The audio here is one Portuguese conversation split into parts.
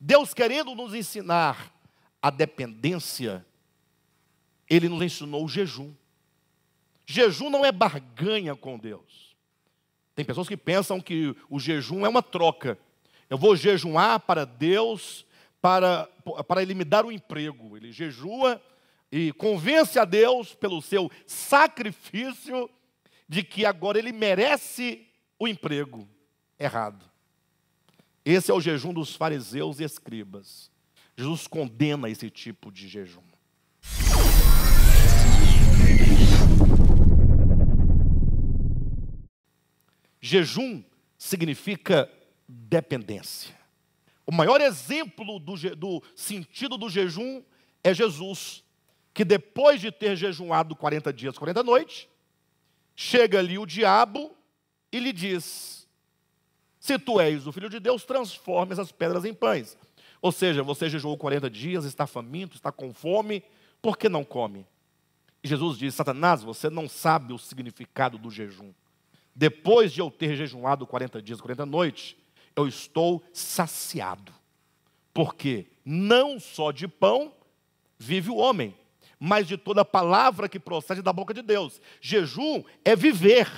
Deus querendo nos ensinar a dependência, Ele nos ensinou o jejum. Jejum não é barganha com Deus. Tem pessoas que pensam que o jejum é uma troca. Eu vou jejuar para Deus, para, para ele me dar um emprego. Ele jejua e convence a Deus pelo seu sacrifício de que agora ele merece o emprego. Errado. Esse é o jejum dos fariseus e escribas. Jesus condena esse tipo de jejum. Jejum significa dependência. O maior exemplo do, do, sentido do jejum é Jesus, que depois de ter jejuado 40 dias, 40 noites, chega ali o diabo e lhe diz: se tu és o filho de Deus, transforme essas pedras em pães. Ou seja, você jejuou 40 dias, está faminto, está com fome, por que não come? E Jesus diz: Satanás, você não sabe o significado do jejum. Depois de eu ter jejuado 40 dias, 40 noites, eu estou saciado. Porque não só de pão vive o homem, mas de toda palavra que procede da boca de Deus. Jejum é viver,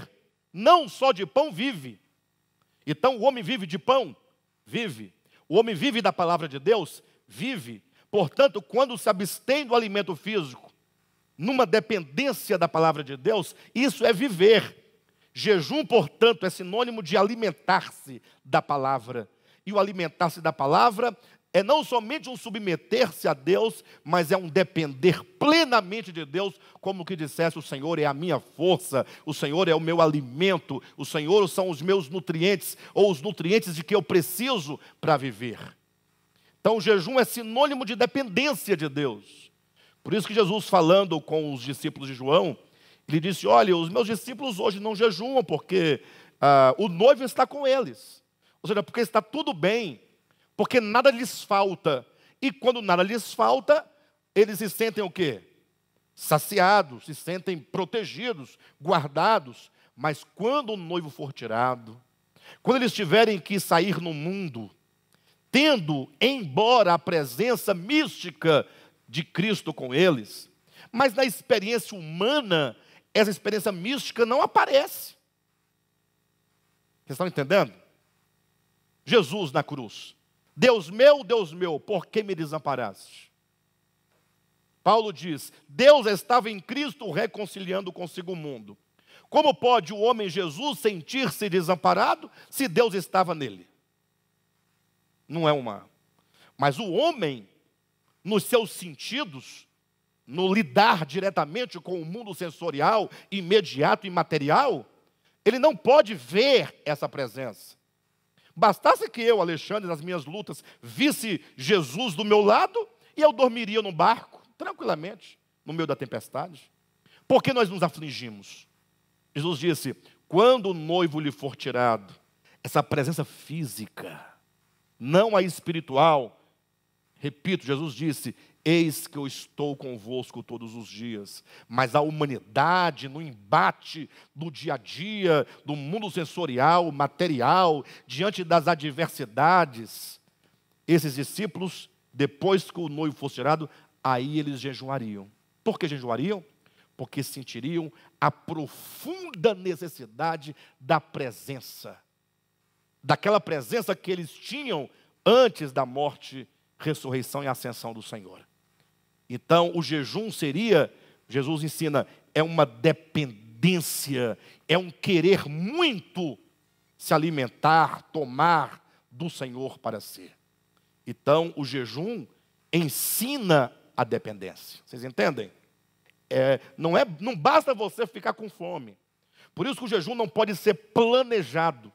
não só de pão vive. Então o homem vive de pão? Vive. O homem vive da palavra de Deus? Vive. Portanto, quando se abstém do alimento físico, numa dependência da palavra de Deus, isso é viver. Jejum, portanto, é sinônimo de alimentar-se da palavra. E o alimentar-se da palavra é não somente um submeter-se a Deus, mas é um depender plenamente de Deus, como que dissesse: o Senhor é a minha força, o Senhor é o meu alimento, o Senhor são os meus nutrientes, ou os nutrientes de que eu preciso para viver. Então, o jejum é sinônimo de dependência de Deus. Por isso que Jesus, falando com os discípulos de João, ele disse: Olha, os meus discípulos hoje não jejuam porque ah, o noivo está com eles. Ou seja, porque está tudo bem, porque nada lhes falta. E quando nada lhes falta, eles se sentem o quê? Saciados, se sentem protegidos, guardados. Mas quando o noivo for tirado, quando eles tiverem que sair no mundo, tendo embora a presença mística de Cristo com eles, mas na experiência humana, essa experiência mística não aparece. Vocês estão entendendo? Jesus na cruz Deus meu, Deus meu, por que me desamparaste? Paulo diz: Deus estava em Cristo reconciliando consigo o mundo. Como pode o homem Jesus sentir-se desamparado se Deus estava nele? Não é uma. Mas o homem, nos seus sentidos, no lidar diretamente com o mundo sensorial, imediato e material, ele não pode ver essa presença. Bastasse que eu, Alexandre, nas minhas lutas, visse Jesus do meu lado e eu dormiria no barco, tranquilamente, no meio da tempestade. Por que nós nos afligimos? Jesus disse: quando o noivo lhe for tirado, essa presença física, não a espiritual, repito, Jesus disse: Eis que eu estou convosco todos os dias. Mas a humanidade, no embate do dia a dia, do mundo sensorial, material, diante das adversidades, esses discípulos, depois que o noivo fosse tirado aí eles jejuariam. Por que jejuariam? Porque sentiriam a profunda necessidade da presença, daquela presença que eles tinham antes da morte, ressurreição e ascensão do Senhor. Então, o jejum seria, Jesus ensina, é uma dependência, é um querer muito se alimentar, tomar do Senhor para si. Então, o jejum ensina a dependência. Vocês entendem? É, não, é, não basta você ficar com fome. Por isso que o jejum não pode ser planejado,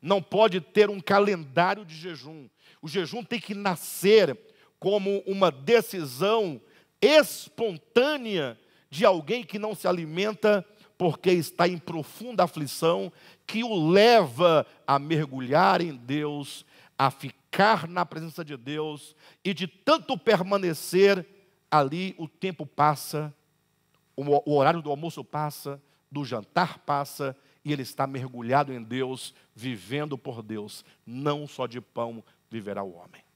não pode ter um calendário de jejum. O jejum tem que nascer como uma decisão espontânea de alguém que não se alimenta porque está em profunda aflição, que o leva a mergulhar em Deus, a ficar na presença de Deus, e de tanto permanecer ali, o tempo passa, o horário do almoço passa, do jantar passa, e ele está mergulhado em Deus, vivendo por Deus. Não só de pão viverá o homem.